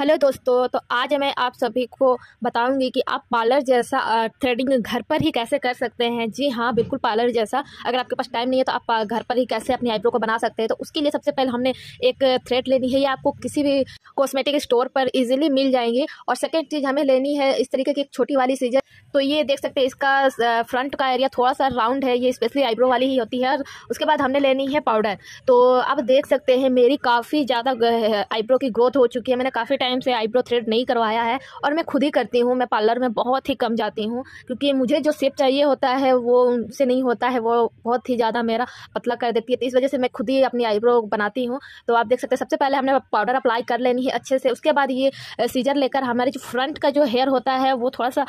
hello दोस्तों तो आज मैं आप सभी को बताऊंगी कि आप पार्लर जैसा थ्रेडिंग घर पर ही कैसे कर सकते हैं जी हाँ बिल्कुल पार्लर जैसा अगर आपके पास टाइम नहीं है तो आप घर पर ही कैसे अपनी आईब्रो को बना सकते हैं तो उसके लिए सबसे पहले हमने एक थ्रेड लेनी है ये आपको किसी भी कॉस्मेटिक स्टोर पर ईजिली मिल जाएंगे और सेकेंड चीज़ हमें लेनी है इस तरीके की एक छोटी वाली सीजर तो ये देख सकते हैं इसका फ्रंट का एरिया थोड़ा सा राउंड है ये स्पेशली आईब्रो वाली ही होती है और उसके बाद हमने लेनी है पाउडर तो आप देख सकते हैं मेरी काफ़ी ज़्यादा आईब्रो की ग्रोथ हो चुकी है मैंने काफ़ी टाइम टाइम से आईब्रो थ्रेड नहीं करवाया है और मैं खुद ही करती हूँ मैं पार्लर में बहुत ही कम जाती हूँ क्योंकि मुझे जो सेप चाहिए होता है वो उनसे नहीं होता है वो बहुत ही ज़्यादा मेरा पतला कर देती है तो इस वजह से मैं खुद ही अपनी आईब्रो बनाती हूँ तो आप देख सकते हैं सबसे पहले हमने पाउडर अप्लाई कर लेनी है अच्छे से उसके बाद ये सीजर लेकर हमारे जो फ्रंट का जो हेयर होता है वो थोड़ा सा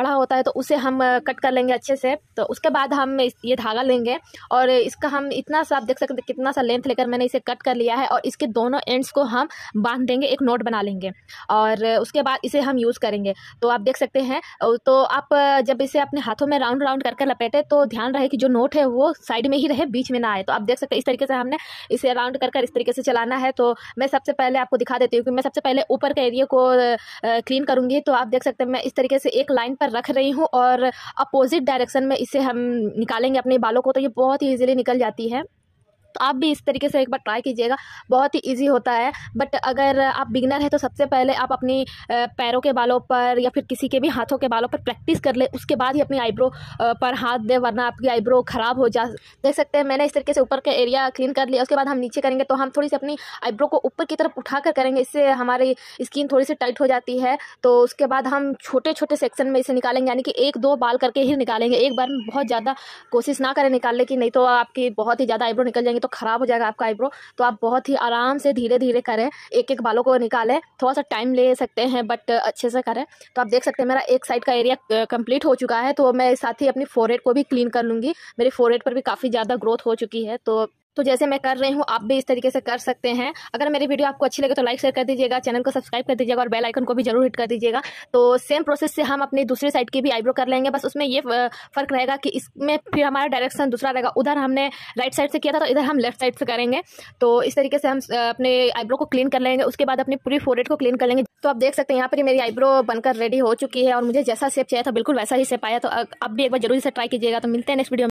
बड़ा होता है तो उसे हम कट कर लेंगे अच्छे से तो उसके बाद हम ये धागा लेंगे और इसका हम इतना सा आप देख सकते कितना सा लेंथ लेकर मैंने इसे कट कर लिया है और इसके दोनों एंड्स को हम बांध देंगे एक नोट बना लेंगे और उसके बाद इसे हम यूज़ करेंगे तो आप देख सकते हैं तो आप जब इसे अपने हाथों में राउंड राउंड कर लपेटे तो ध्यान रहे कि जो नोट है वो साइड में ही रहे बीच में ना आए तो आप देख सकते हैं इस तरीके से हमने इसे राउंड कर कर इस तरीके से चलाना है तो मैं सबसे पहले आपको दिखा देती हूँ कि मैं सबसे पहले ऊपर के एरिए को क्लीन करूँगी तो आप देख सकते हैं मैं इस तरीके से एक लाइन पर रख रही हूँ और अपोजिट डायरेक्शन में इसे हम निकालेंगे अपने बालों को तो ये बहुत ही ईजिली निकल जाती है तो आप भी इस तरीके से एक बार ट्राई कीजिएगा बहुत ही ईजी होता है बट अगर आप बिगनर है तो सबसे पहले आप अपनी पैरों के बालों पर या फिर किसी के भी हाथों के बालों पर प्रैक्टिस कर ले उसके बाद ही अपनी आईब्रो पर हाथ दे वरना आपकी आईब्रो ख़राब हो जा देख सकते हैं मैंने इस तरीके से ऊपर का एरिया क्लीन कर लिया उसके बाद हम नीचे करेंगे तो हम थोड़ी सी अपनी आईब्रो को ऊपर की तरफ उठा कर करेंगे इससे हमारी स्किन थोड़ी सी टाइट हो जाती है तो उसके बाद हम छोटे छोटे सेक्शन में इसे निकालेंगे यानी कि एक दो बाल करके ही निकालेंगे एक बार में बहुत ज़्यादा कोशिश ना करें निकालने की नहीं तो आपकी बहुत ही ज़्यादा आईब्रो निकल जाएंगे तो ख़राब हो जाएगा आपका आईब्रो तो आप बहुत ही आराम से धीरे धीरे करें एक एक बालों को निकालें थोड़ा सा टाइम ले सकते हैं बट अच्छे से करें तो आप देख सकते हैं मेरा एक साइड का एरिया कंप्लीट हो चुका है तो मैं साथ ही अपनी फोरहेड को भी क्लीन कर लूँगी मेरी फोरहेड पर भी काफ़ी ज़्यादा ग्रोथ हो चुकी है तो तो जैसे मैं कर रही हूँ आप भी इस तरीके से कर सकते हैं अगर मेरी वीडियो आपको अच्छी लगे तो लाइक शेयर कर दीजिएगा चैनल को सब्सक्राइब कर दीजिएगा और बेल आइकन को भी जरूर हिट कर दीजिएगा तो सेम प्रोसेस से हम अपनी दूसरी साइड की भी आईब्रो कर लेंगे बस उसमें ये फर्क रहेगा कि इसमें फिर हमारा डायरेक्शन दूसरा रहेगा उधर हमने राइट साइड से किया था तो इधर हम लेफ्ट साइड से करेंगे तो इस तरीके से हम अपने आईब्रो को क्लीन कर लेंगे उसके बाद अपनी पूरी फोरेड को क्लीन कर लेंगे तो आप देख सकते हैं यहाँ पर मेरी आईब्रो बनकर रेडी हो चुकी है और मुझे जैसा सेप चाहिए था बिल्कुल वैसा ही सेप आया तो आप भी एक बार जरूर से ट्राई कीजिएगा तो मिलते हैं नेक्स्ट वीडियो